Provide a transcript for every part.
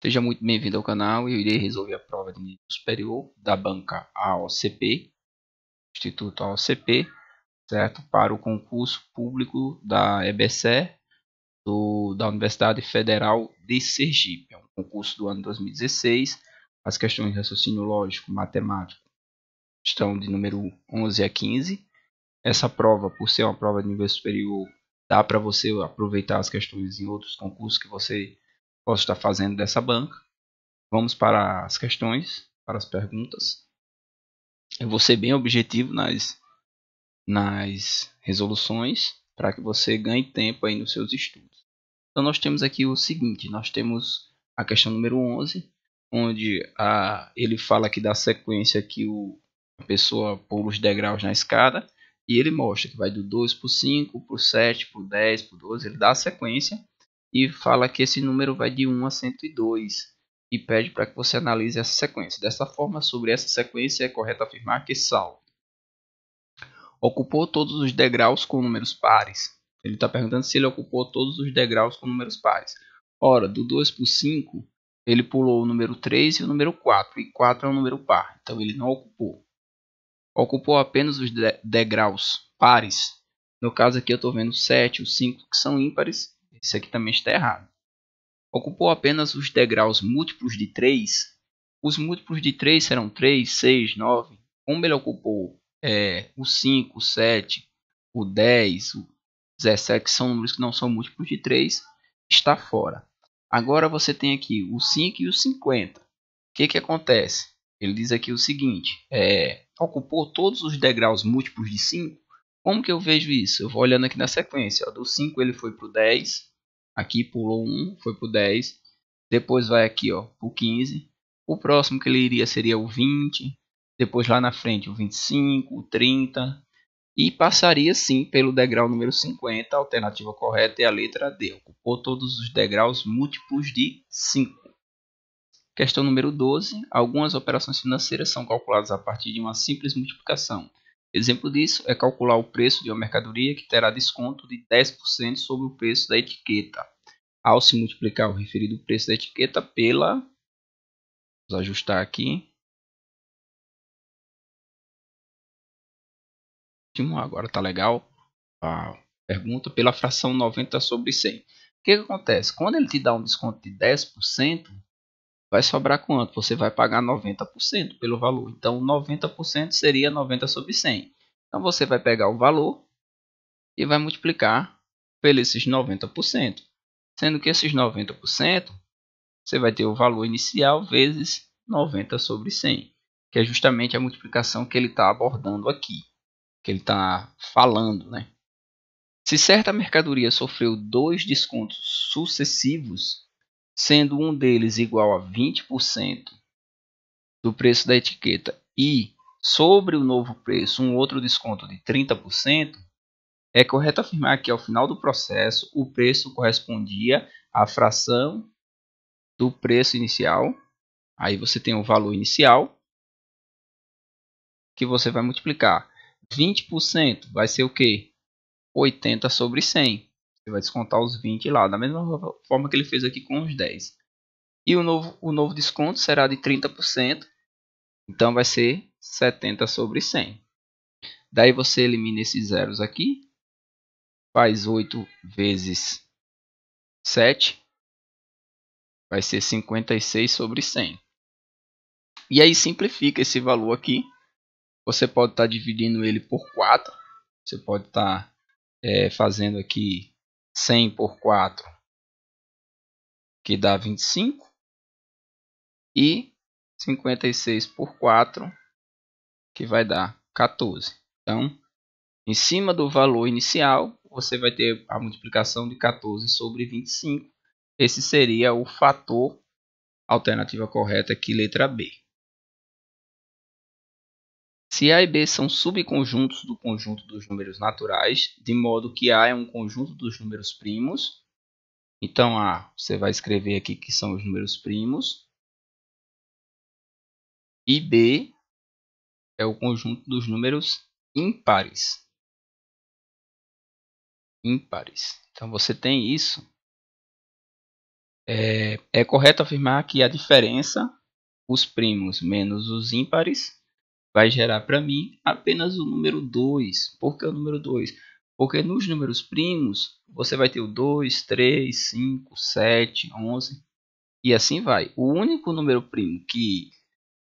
Seja muito bem-vindo ao canal. Eu irei resolver a prova de nível superior da banca AOCP, Instituto AOCP, certo? Para o concurso público da EBC do, da Universidade Federal de Sergipe. É um concurso do ano 2016. As questões de raciocínio lógico, matemático estão de número 11 a 15. Essa prova, por ser uma prova de nível superior, dá para você aproveitar as questões em outros concursos que você posso estar fazendo dessa banca. Vamos para as questões, para as perguntas. Eu vou ser bem objetivo nas, nas resoluções para que você ganhe tempo aí nos seus estudos. Então nós temos aqui o seguinte, nós temos a questão número 11, onde a, ele fala aqui da sequência que o, a pessoa pula os degraus na escada e ele mostra que vai do 2 para o 5, para o 7, para o 10, para o 12, ele dá a sequência e fala que esse número vai de 1 a 102 e pede para que você analise essa sequência. Dessa forma, sobre essa sequência é correto afirmar que Saulo ocupou todos os degraus com números pares. Ele está perguntando se ele ocupou todos os degraus com números pares. Ora, do 2 para o 5, ele pulou o número 3 e o número 4, e 4 é um número par, então ele não ocupou. Ocupou apenas os degraus pares. No caso aqui eu estou vendo o 7, o 5 que são ímpares, isso aqui também está errado. Ocupou apenas os degraus múltiplos de 3. Os múltiplos de 3 serão 3, 6, 9. Como ele ocupou é, o 5, o 7, o 10, o 17, que são números que não são múltiplos de 3, está fora. Agora você tem aqui o 5 e o 50. O que, que acontece? Ele diz aqui o seguinte: é, ocupou todos os degraus múltiplos de 5, como que eu vejo isso? Eu vou olhando aqui na sequência. Ó, do 5 ele foi para o 10. Aqui pulou 1, foi para o 10. Depois vai aqui para o 15. O próximo que ele iria seria o 20. Depois lá na frente o 25, o 30. E passaria sim pelo degrau número 50. A alternativa correta é a letra D. Ocupou todos os degraus múltiplos de 5. Questão número 12. Algumas operações financeiras são calculadas a partir de uma simples multiplicação. Exemplo disso é calcular o preço de uma mercadoria que terá desconto de 10% sobre o preço da etiqueta, ao se multiplicar o referido preço da etiqueta pela. Vamos ajustar aqui. Agora está legal. A pergunta pela fração 90 sobre 100. O que, que acontece? Quando ele te dá um desconto de 10%, vai sobrar quanto? Você vai pagar 90% pelo valor. Então, 90% seria 90 sobre 100. Então, você vai pegar o valor e vai multiplicar por esses 90%. Sendo que esses 90%, você vai ter o valor inicial vezes 90 sobre 100. Que é justamente a multiplicação que ele está abordando aqui. Que ele está falando, né? Se certa mercadoria sofreu dois descontos sucessivos, sendo um deles igual a 20% do preço da etiqueta e sobre o novo preço um outro desconto de 30%, é correto afirmar que ao final do processo o preço correspondia à fração do preço inicial. Aí você tem o valor inicial que você vai multiplicar 20% vai ser o que? 80 sobre 100. Você vai descontar os 20 lá, da mesma forma que ele fez aqui com os 10. E o novo, o novo desconto será de 30%, então vai ser 70 sobre 100. Daí você elimina esses zeros aqui, faz 8 vezes 7, vai ser 56 sobre 100. E aí simplifica esse valor aqui. Você pode estar tá dividindo ele por 4. Você pode estar tá, é, fazendo aqui 100 por 4, que dá 25. E 56 por 4, que vai dar 14. Então, em cima do valor inicial, você vai ter a multiplicação de 14 sobre 25. Esse seria o fator alternativa correta aqui, letra B. Se A e B são subconjuntos do conjunto dos números naturais, de modo que A é um conjunto dos números primos, então A você vai escrever aqui que são os números primos, e B é o conjunto dos números ímpares. Ímpares. Então você tem isso. É, é correto afirmar que a diferença, os primos menos os ímpares, vai gerar para mim apenas o número 2. Por que o número 2? Porque nos números primos você vai ter o 2, 3, 5, 7, 11 e assim vai. O único número primo que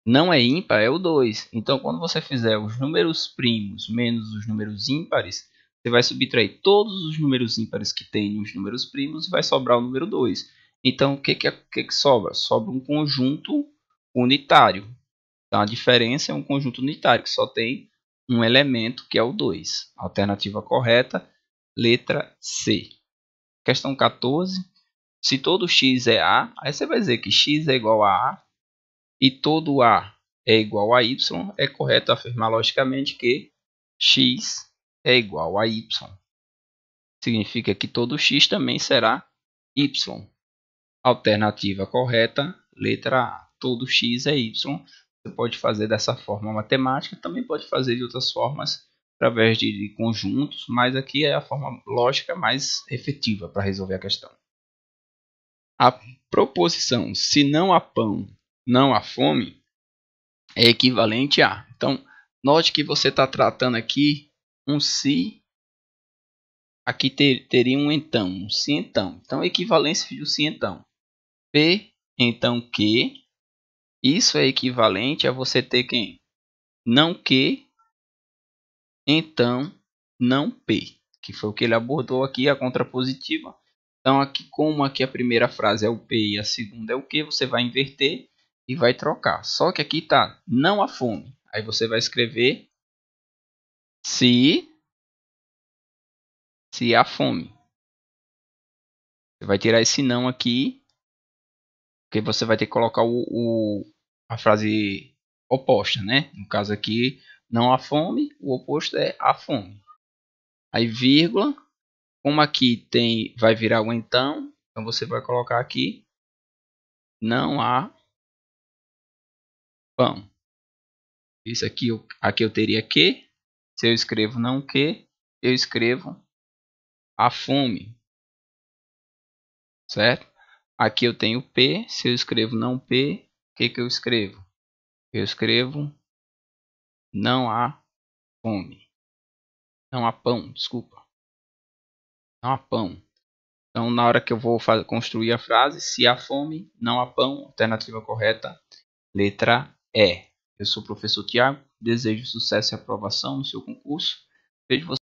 não é ímpar é o 2. Então quando você fizer os números primos menos os números ímpares, você vai subtrair todos os números ímpares que tem nos números primos e vai sobrar o número 2. Então o que, que, é, que, que sobra? Sobra um conjunto unitário. Então a diferença é um conjunto unitário que só tem um elemento que é o 2. Alternativa correta, letra C. Questão 14. Se todo x é A, aí você vai dizer que x é igual a A e todo A é igual a Y, é correto afirmar logicamente que x é igual a y. Significa que todo x também será y. Alternativa correta, letra A. Todo x é y, você pode fazer dessa forma matemática, também pode fazer de outras formas através de, conjuntos, mas aqui é a forma lógica mais efetiva para resolver a questão. A proposição se não há pão, não há fome é equivalente a. Então, note que você está tratando aqui um se aqui ter, teria um então, um se então. Então, equivalência de um se então. P então que isso é equivalente a você ter quem? Não que, então não p, que foi o que ele abordou aqui, a contrapositiva. Então, aqui, como aqui a primeira frase é o p e a segunda é o que, você vai inverter e vai trocar. Só que aqui está não há fome. Aí você vai escrever se se há fome. Você vai tirar esse não aqui porque você vai ter que colocar o, o, a frase oposta, né? No caso aqui, não há fome, o oposto é a fome. Aí vírgula, como aqui tem, vai virar o então, então você vai colocar aqui, não há pão. Isso aqui, aqui eu teria que, se eu escrevo não que, eu escrevo a fome, certo? Aqui eu tenho P, se eu escrevo não P, o que, que eu escrevo? Eu escrevo não há fome. Não há pão, desculpa. Não há pão. Então, na hora que eu vou fazer, construir a frase, se há fome, não há pão, alternativa correta, letra E. Eu sou o professor Tiago, desejo sucesso e aprovação no seu concurso. Vejo você.